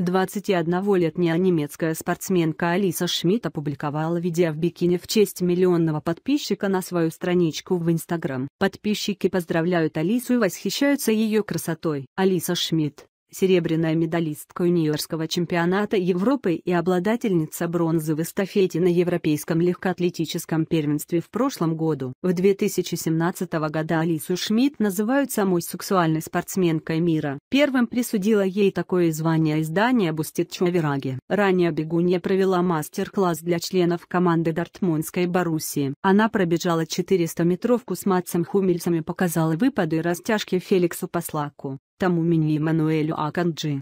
21-летняя немецкая спортсменка Алиса Шмидт опубликовала видео в бикини в честь миллионного подписчика на свою страничку в Инстаграм. Подписчики поздравляют Алису и восхищаются ее красотой. Алиса Шмидт, серебряная медалистка юниорского чемпионата Европы и обладательница бронзы в эстафете на Европейском легкоатлетическом первенстве в прошлом году. В 2017 года Алису Шмидт называют самой сексуальной спортсменкой мира. Первым присудила ей такое звание издание Буститчо Вераги. Ранее бегунья провела мастер-класс для членов команды Дортмундской Боруссии. Она пробежала 400 метровку с Матсом Хумельсом и показала выпады и растяжки Феликсу Послаку. Тому Мини Эммануэлю Аканджи.